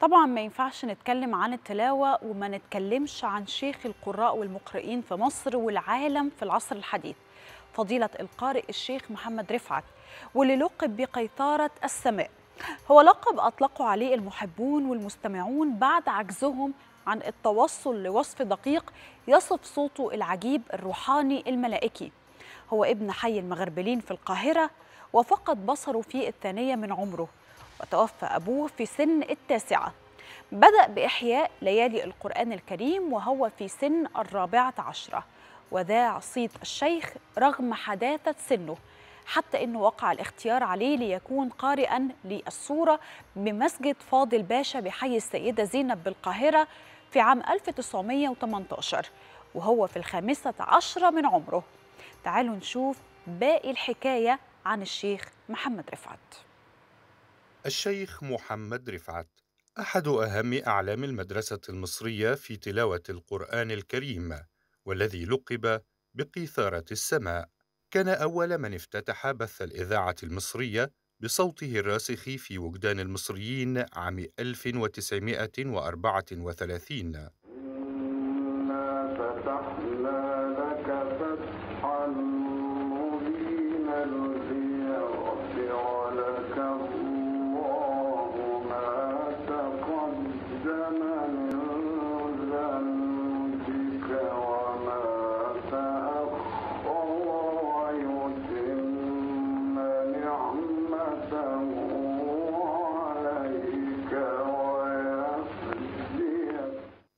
طبعا ما ينفعش نتكلم عن التلاوة وما نتكلمش عن شيخ القراء والمقرئين في مصر والعالم في العصر الحديث فضيلة القارئ الشيخ محمد رفعت واللي لقب بقيطارة السماء هو لقب أطلقوا عليه المحبون والمستمعون بعد عجزهم عن التوصل لوصف دقيق يصف صوته العجيب الروحاني الملائكي هو ابن حي المغربلين في القاهرة وفقد بصره في الثانية من عمره وتوفى أبوه في سن التاسعة بدأ بإحياء ليالي القرآن الكريم وهو في سن الرابعة عشرة وذاع صيت الشيخ رغم حداثة سنه حتى أنه وقع الاختيار عليه ليكون قارئا للسورة بمسجد فاضل باشا بحي السيدة زينب بالقاهرة في عام 1918 وهو في الخامسة عشرة من عمره تعالوا نشوف باقي الحكاية عن الشيخ محمد رفعت الشيخ محمد رفعت أحد أهم أعلام المدرسة المصرية في تلاوة القرآن الكريم والذي لقب بقيثارة السماء كان أول من افتتح بث الإذاعة المصرية بصوته الراسخ في وجدان المصريين عام 1934 لك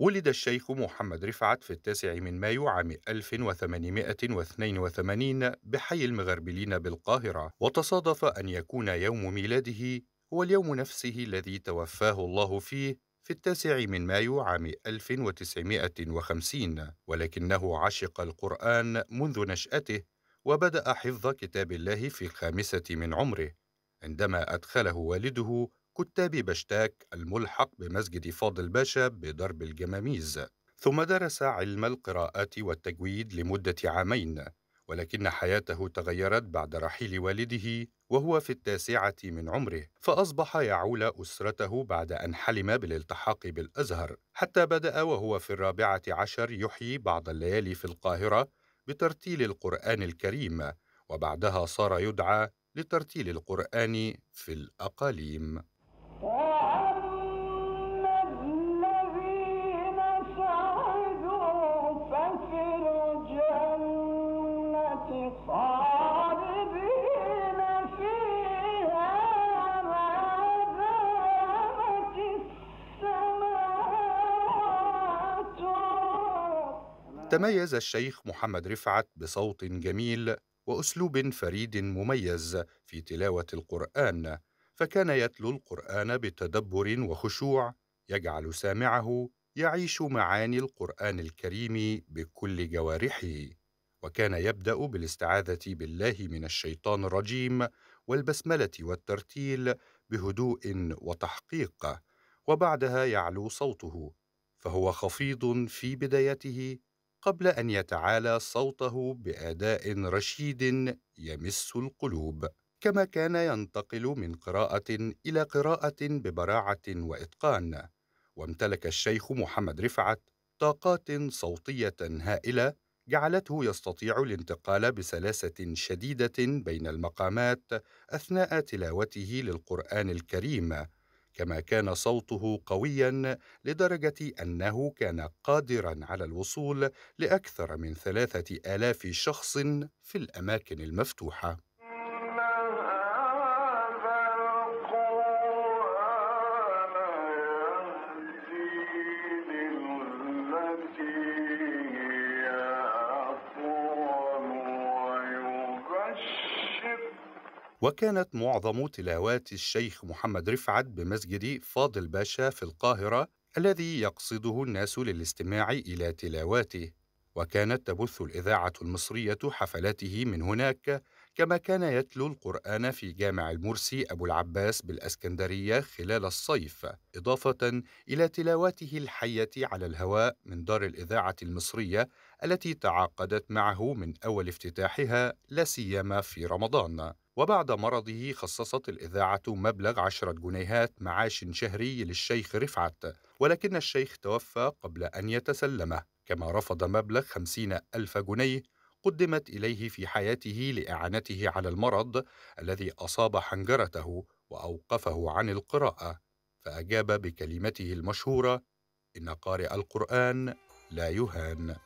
ولد الشيخ محمد رفعت في التاسع من مايو عام 1882 بحي المغربلين بالقاهرة وتصادف أن يكون يوم ميلاده هو اليوم نفسه الذي توفاه الله فيه في التاسع من مايو عام 1950 ولكنه عشق القرآن منذ نشأته وبدأ حفظ كتاب الله في الخامسة من عمره عندما أدخله والده كتاب بشتاك الملحق بمسجد فاضل باشا بدرب الجماميز ثم درس علم القراءات والتجويد لمدة عامين ولكن حياته تغيرت بعد رحيل والده وهو في التاسعة من عمره، فأصبح يعول أسرته بعد أن حلم بالالتحاق بالأزهر، حتى بدأ وهو في الرابعة عشر يحيي بعض الليالي في القاهرة بترتيل القرآن الكريم، وبعدها صار يدعى لترتيل القرآن في الأقاليم. تميز الشيخ محمد رفعت بصوت جميل واسلوب فريد مميز في تلاوه القران فكان يتلو القران بتدبر وخشوع يجعل سامعه يعيش معاني القران الكريم بكل جوارحه وكان يبدا بالاستعاذه بالله من الشيطان الرجيم والبسمله والترتيل بهدوء وتحقيق وبعدها يعلو صوته فهو خفيض في بدايته قبل ان يتعالى صوته باداء رشيد يمس القلوب كما كان ينتقل من قراءه الى قراءه ببراعه واتقان وامتلك الشيخ محمد رفعت طاقات صوتيه هائله جعلته يستطيع الانتقال بسلاسه شديده بين المقامات اثناء تلاوته للقران الكريم كما كان صوته قويا لدرجه انه كان قادرا على الوصول لاكثر من ثلاثه الاف شخص في الاماكن المفتوحه وكانت معظم تلاوات الشيخ محمد رفعت بمسجد فاضل باشا في القاهرة الذي يقصده الناس للاستماع إلى تلاواته وكانت تبث الإذاعة المصرية حفلاته من هناك كما كان يتلو القرآن في جامع المرسي أبو العباس بالأسكندرية خلال الصيف إضافة إلى تلاواته الحية على الهواء من دار الإذاعة المصرية التي تعاقدت معه من أول افتتاحها لا سيما في رمضان وبعد مرضه خصصت الإذاعة مبلغ عشرة جنيهات معاش شهري للشيخ رفعت ولكن الشيخ توفى قبل أن يتسلمه كما رفض مبلغ خمسين ألف جنيه قدمت إليه في حياته لإعانته على المرض الذي أصاب حنجرته وأوقفه عن القراءة فأجاب بكلمته المشهورة إن قارئ القرآن لا يهان